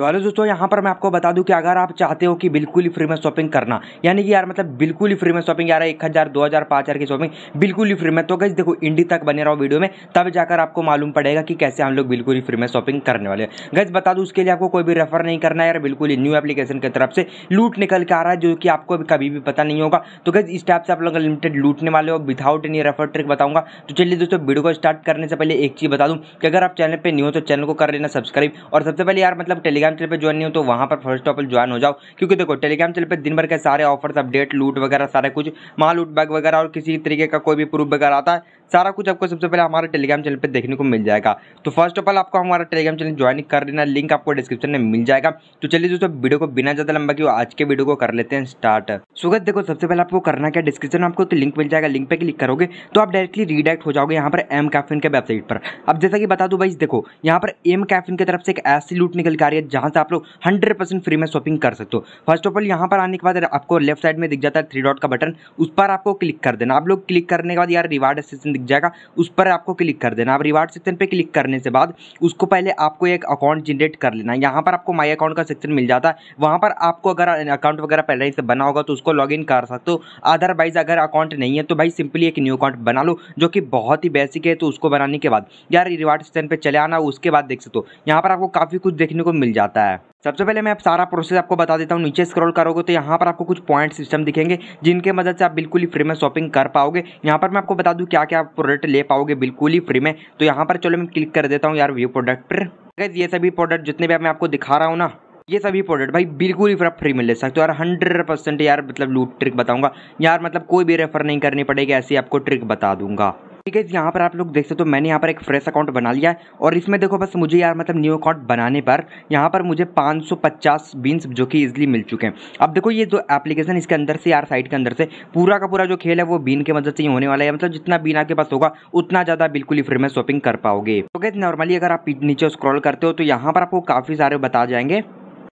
तो अरे दोस्तों यहाँ पर मैं आपको बता दूँ कि अगर आप चाहते हो कि बिल्कुल ही फ्री में शॉपिंग करना यानी कि यार मतलब बिल्कुल ही फ्री में शॉपिंग यार एक हज़ार दो हज़ार पाँच हज़ार की शॉपिंग बिल्कुल ही फ्री में तो गई देखो इंडी तक बने रहो वीडियो में तब जाकर आपको मालूम पड़ेगा कि कैसे हम लोग बिल्कुल ही फ्री में शॉपिंग करने वाले हैं गज बता दूँ उसके लिए आपको कोई भी रेफर नहीं करना यार बिल्कुल ही न्यू एप्लीकेशन की तरफ से लूट निकल के आ रहा है जो कि आपको कभी भी पता नहीं होगा तो गज इस टाइप से आप लोग लिमिटेड लूटने वाले हो विदाउट एनी रेफर ट्रिक बताऊँगा तो चलिए दोस्तों वीडियो को स्टार्ट करने से पहले एक चीज़ बता दूँ कि अगर आप चैनल पर नहीं हो तो चैनल को कर लेना सब्सक्राइब और सबसे पहले यार मतलब टेलीग्राम टेलीग्राम चैनल पर ज्वाइन नहीं हो तो वहाँ पर फर्स्ट ऑफ ऑल ज्वाइन हो जाओ क्योंकि देखो टेलीग्राम चैनल पर दिन भर के सारे ऑफर्स अपडेट लूट वगैरह सारा कुछ माल लूट बैग वगैरह और किसी तरीके का कोई भी प्रूफ वगैरह आता है सारा कुछ आपको सबसे पहले हमारे टेलीग्राम चैनल पर देखने को मिल जाएगा तो फर्स्ट ऑफ ऑल आपको हमारा टेलीग्राम चैनल ज्वाइन कर लेना लिंक आपको डिस्क्रिप्शन में मिल जाएगा तो चलिए दोस्तों वीडियो को बिना ज़्यादा लंबा क्यों आज के वीडियो को कर लेते हैं स्टार्ट सुगत देखो सबसे पहले आपको करना क्या डिस्क्रिप्शन आपको तो लिंक मिल जाएगा लिंक पर क्लिक करोगे तो आप डायरेक्टली रिडायरेक्ट हो जाओगे यहाँ पर एम कैफिन के वेबसाइट पर अब जैसा कि बता दो भाई देखो यहाँ पर एम कैफिन की तरफ से एक ऐसी लूट निकल के आ रही है जहाँ से आप लोग हंड्रेड परसेंट फ्री में शॉपिंग कर सकते हो फर्स्ट ऑफ ऑल यहाँ पर आने के बाद आपको लेफ्ट साइड में दिख जाता है थ्री डॉट का बटन उस पर आपको क्लिक कर देना आप लोग क्लिक करने के बाद यार रिवार्ड सेक्शन दिख जाएगा उस पर आपको क्लिक कर देना आप रिवार्ड सेक्शन पर क्लिक करने से बाद उसको पहले आपको एक अकाउंट जनरेट कर लेना यहाँ पर आपको माई अकाउंट का सेक्शन मिल जाता है वहाँ पर आपको अगर अकाउंट वगैरह पहले से बना होगा तो उसको लॉग कर सकते हो अदरवाइज अगर अकाउंट नहीं है तो भाई सिंपली एक न्यू अकाउंट बना लो जो कि बहुत ही बेसिक है तो उसको बनाने के बाद यार रिवार्ड सेक्शन पर चले आना उसके बाद देख सकते हो यहाँ पर आपको काफ़ी कुछ देखने को मिल जाए जाता है सबसे पहले मैं आप सारा प्रोसेस आपको बता देता हूँ नीचे स्क्रॉल करोगे तो यहाँ पर आपको कुछ पॉइंट सिस्टम दिखेंगे जिनके मदद से आप बिल्कुल ही फ्री में शॉपिंग कर पाओगे यहाँ पर मैं आपको बता दूँ क्या क्या आप प्रोडक्ट ले पाओगे बिल्कुल ही फ्री में तो यहाँ पर चलो मैं क्लिक कर देता हूँ यार व्यू प्रोडक्ट पर ये सभी प्रोडक्ट जितने भी मैं आपको दिखा रहा हूँ ना ये सभी प्रोडक्ट भाई बिल्कुल ही फ्री में ले सकते हो यार हंड्रेड परसेंट यार मतलब लूट ट्रिक बताऊंगा यार मतलब कोई भी रेफर नहीं करनी पड़ेगी ऐसी आपको ट्रिक बता दूंगा ठीक है यहाँ पर आप लोग देख सकते हो मैंने यहाँ पर एक फ्रेश अकाउंट बना लिया है और इसमें देखो बस मुझे यार मतलब न्यू अकाउंट बनाने पर यहाँ पर मुझे 550 बीन्स जो कि इजिली मिल चुके हैं अब देखो ये जो एप्लीकेशन इसके अंदर से यार साइट के अंदर से पूरा का पूरा जो खेल है वो बीन के मदद से ही होने वाला है मतलब जितना बीन आपके पास होगा उतना ज़्यादा बिल्कुल ही फ्री में शॉपिंग कर पाओगे तो गैस नॉर्मली अगर आप नीचे स्क्रॉल करते हो तो यहाँ पर आपको काफ़ी सारे बता जाएंगे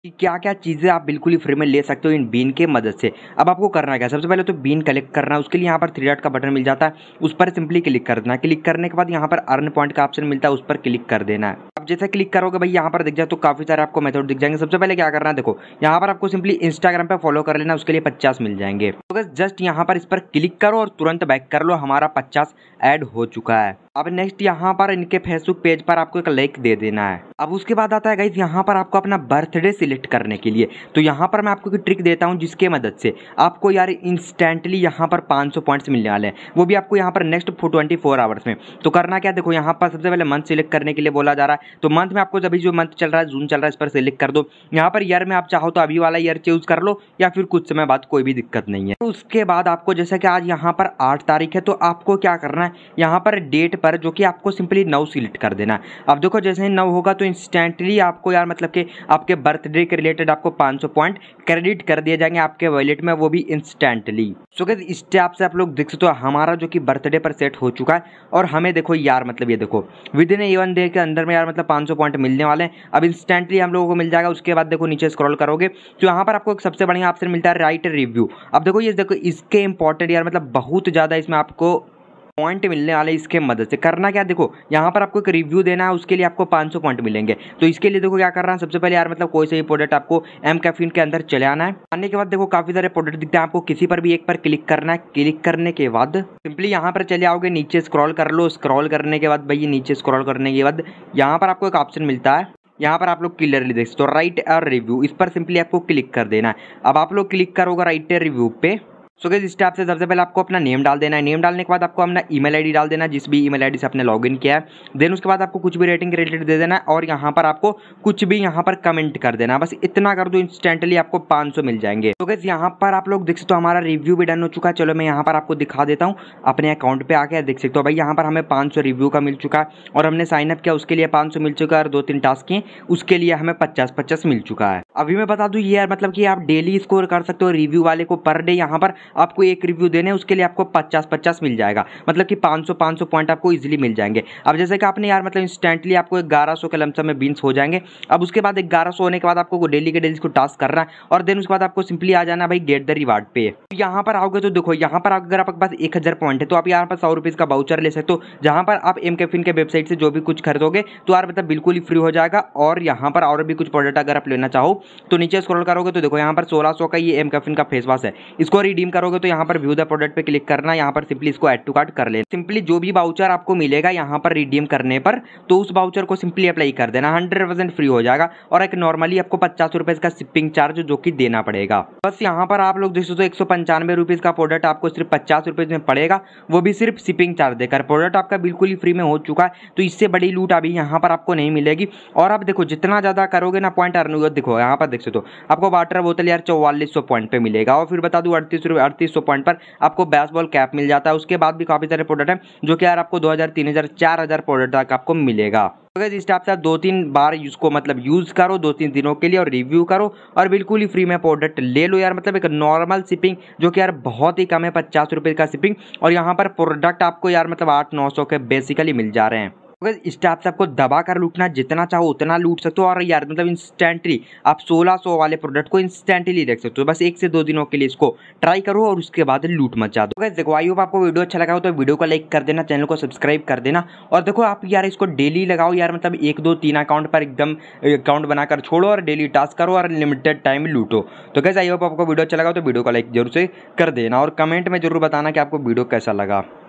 कि क्या क्या चीज़ें आप बिल्कुल ही फ्री में ले सकते हो इन बीन के मदद से अब आपको करना क्या सबसे पहले तो बीन कलेक्ट करना है उसके लिए यहाँ पर थ्री डॉट का बटन मिल जाता है उस पर सिंपली क्लिक कर देना क्लिक करने के बाद यहाँ पर अर्न पॉइंट का ऑप्शन मिलता है उस पर क्लिक कर देना है अब जैसे क्लिक करोगे भाई यहाँ पर दिख जाए तो काफ़ी सारे आपको मेथड दिख जाएंगे सबसे पहले क्या करना है देखो यहाँ पर आपको सिंपली इंस्टाग्राम पर फॉलो कर लेना उसके लिए पचास मिल जाएंगे तो जस्ट यहाँ पर इस पर क्लिक करो और तुरंत बैक कर लो हमारा पचास ऐड हो चुका है अब नेक्स्ट यहाँ पर इनके फेसबुक पेज पर आपको एक लाइक दे देना है अब उसके बाद आता है गाइज यहाँ पर आपको अपना बर्थडे सिलेक्ट करने के लिए तो यहाँ पर मैं आपको एक ट्रिक देता हूँ जिसके मदद से आपको यार इंस्टेंटली यहाँ पर 500 पॉइंट्स मिलने वाले हैं वो भी आपको यहाँ पर नेक्स्ट ट्वेंटी फोर आवर्स में तो करना क्या देखो यहाँ पर सबसे पहले मंथ सिलेक्ट करने के लिए बोला जा रहा है तो मंथ में आपको जब जो मंथ चल रहा है जून चल रहा है इस पर सिलेक्ट कर दो यहाँ पर ईयर में आप चाहो तो अभी वाला ईयर चूज कर लो या फिर कुछ समय बाद कोई भी दिक्कत नहीं है तो उसके बाद आपको जैसे कि आज यहाँ पर आठ तारीख है तो आपको क्या करना है यहाँ पर डेट पर जो कि आपको सिंपली नव सिलेक्ट कर देना अब देखो जैसे ही नव होगा तो इंस्टेंटली आपको यार मतलब कि आपके बर्थडे के रिलेटेड आपको 500 पॉइंट क्रेडिट कर दिए जाएंगे आपके वॉलेट में वो भी इंस्टेंटली सो क्या इस टाइप से आप लोग देख सकते हो हमारा जो कि बर्थडे पर सेट हो चुका है और हमें देखो यार मतलब ये देखो विद इन एवन डे के अंदर में यार मतलब पाँच पॉइंट मिलने वाले हैं अब इंस्टेंटली हम लोगों को मिल जाएगा उसके बाद देखो नीचे स्क्रॉल करोगे तो यहाँ पर आपको एक सबसे बढ़िया ऑप्शन मिलता है राइट रिव्यू अब देखो ये देखो इसके इंपॉर्टेंट यार मतलब बहुत ज़्यादा इसमें आपको पॉइंट मिलने वाले इसके मदद से करना क्या देखो यहाँ पर आपको एक रिव्यू देना है उसके लिए आपको 500 पॉइंट मिलेंगे तो इसके लिए देखो क्या करना है सबसे पहले यार मतलब कोई सा प्रोडक्ट आपको एम कैफिन के अंदर चले आना है आने के बाद देखो काफी सारे प्रोडक्ट दिखते हैं आपको किसी पर भी एक पर क्लिक करना है क्लिक करने के बाद सिंपली यहाँ पर चले आओगे नीचे स्क्रॉल कर लो स्क्रॉल करने के बाद भाई नीचे स्क्रॉल करने के बाद यहाँ पर आपको एक ऑप्शन मिलता है यहाँ पर आप लोग क्लियरली देख सकते हो राइट और रिव्यू इस पर सिंपली आपको क्लिक कर देना है अब आप लोग क्लिक करोगे राइट रिव्यू पे सो गई स्टेप से सबसे पहले आपको अपना नेम डाल देना है नेम डालने के बाद आपको अपना ईमेल आईडी डाल देना है जिस भी ईमेल आईडी से आपने लॉगिन किया है देन उसके बाद आपको कुछ भी रेटिंग रिलेटेड दे देना है और यहाँ पर आपको कुछ भी यहाँ पर कमेंट कर देना बस इतना कर दो इंस्टेंटली आपको सौ मिल जाएंगे तो गैस यहाँ पर आप लोग देख सकते हो हमारा रिव्यू भी डन हो चुका है चलो मैं यहाँ पर आपको दिखा देता हूँ अपने अकाउंट पर आके देख सकते हो भाई यहाँ पर हमें पाँच रिव्यू का मिल चुका है और हमने साइनअप किया उसके लिए पाँच मिल चुका है और दो तीन टास्क किए उसके लिए हमें पचास पचास मिल चुका है अभी मैं बता दूँ ये यार मतलब कि आप डेली स्कोर कर सकते हो रिव्यू वाले को पर डे यहाँ पर आपको एक रिव्यू देने उसके लिए आपको पचास पचास मिल जाएगा मतलब कि पाँच सौ पाँच सौ पॉइंट आपको ईजिली मिल जाएंगे अब जैसे कि आपने यार मतलब इंस्टेंटली आपको ग्यारह सौ के लमसम में बीन्स हो जाएंगे अब उसके बाद ग्यारह सौ होने के बाद आपको डेली के डेली को टास्क करना है और देन उसके बाद आपको सिंपली आ जाना भाई गेट द रिवार्ड पे यहाँ पर आओगे तो देखो यहाँ पर अगर आपके पास एक हज़ार पॉइंट है तो आप यहाँ पर सौ रुपीज़ का बाउचर ले सकते हो जहाँ पर आप एम के के वेबसाइट से जो भी कुछ खरीदोगे तो यार मतलब बिल्कुल ही फ्री हो जाएगा और यहाँ पर और भी कुछ प्रोडक्ट अगर आप लेना चाहो तो नीचे स्क्रॉल करोगे तो देखो यहाँ पर सोलह सौ का ये एम का फेस वॉश है इसको रिडीम करोगे तो यहाँ पर व्यू द प्रोडक्ट पे क्लिक करना यहाँ पर सिंपली इसको एड टू कार्ड कर लेना सिंपली जो भी बाउचर आपको मिलेगा यहाँ पर रिडीम करने पर तो उस बाउचर को सिंपली अप्लाई कर देना हंड्रेड फ्री हो जाएगा और एक नॉर्मली आपको पचास रुपीज़ का शिपिंग चार्ज जो कि देना पड़ेगा बस यहाँ पर आप लोग देख सकते सौ पंचानवे रुपीज़ का प्रोडक्ट आपको सिर्फ पचास रुपीज़ में पड़ेगा वो भी सिर्फ शिपिंग चार्ज देकर प्रोडक्ट आपका बिल्कुल ही फ्री में हो चुका है तो इससे बड़ी लूट अभी यहाँ पर आपको नहीं मिलेगी और आप देखो जितना ज़्यादा करोगे ना पॉइंट अर्न हुआ देखो यहाँ पर देख सकते हो आपको वाटर बोतल यार चौवालीस पॉइंट पे मिलेगा और फिर बता दू अड़तीस रुपए अड़तीस सौ पॉइंट पर आपको बेसबॉल कैप मिल जाता है उसके बाद भी काफ़ी सारे प्रोडक्ट है जो कि यार आपको दो हज़ार तीन हज़ार चार हज़ार प्रोडक्ट तक आपको मिलेगा अगर तो इस टाइप से आप दो तीन बार इसको मतलब यूज़ करो दो तीन दिनों के लिए और रिव्यू करो और बिल्कुल ही फ्री में प्रोडक्ट ले लो यार मतलब एक नॉर्मल शिपिंग जो कि यार बहुत ही कम है पचास रुपये का शिपिंग और यहाँ पर प्रोडक्ट आपको यार मतलब आठ नौ सौ के बेसिकली मिल जा रहे हैं स्टाफ से आपको दबा कर लूटना जितना चाहो उतना लूट सकते हो और यार मतलब इंस्टेंटली आप 1600 वाले प्रोडक्ट को इंस्टेंटली देख सकते हो बस एक से दो दिनों के लिए इसको ट्राई करो और उसके बाद लूट मचा दो अगर देखो आई होप आपको वीडियो अच्छा लगा हो तो वीडियो को लाइक कर देना चैनल को सब्सक्राइब कर देना और देखो आप यार इसको डेली लगाओ यार मतलब एक दो तीन अकाउंट पर एकदम अकाउंट बनाकर छोड़ो और डेली टास्क करो और लिमिटेड टाइम लूटो तो कैसे आई होप आपको वीडियो अच्छा लगा तो वीडियो को लाइक जरूर से कर देना और कमेंट में जरूर बताना कि आपको वीडियो कैसा लगा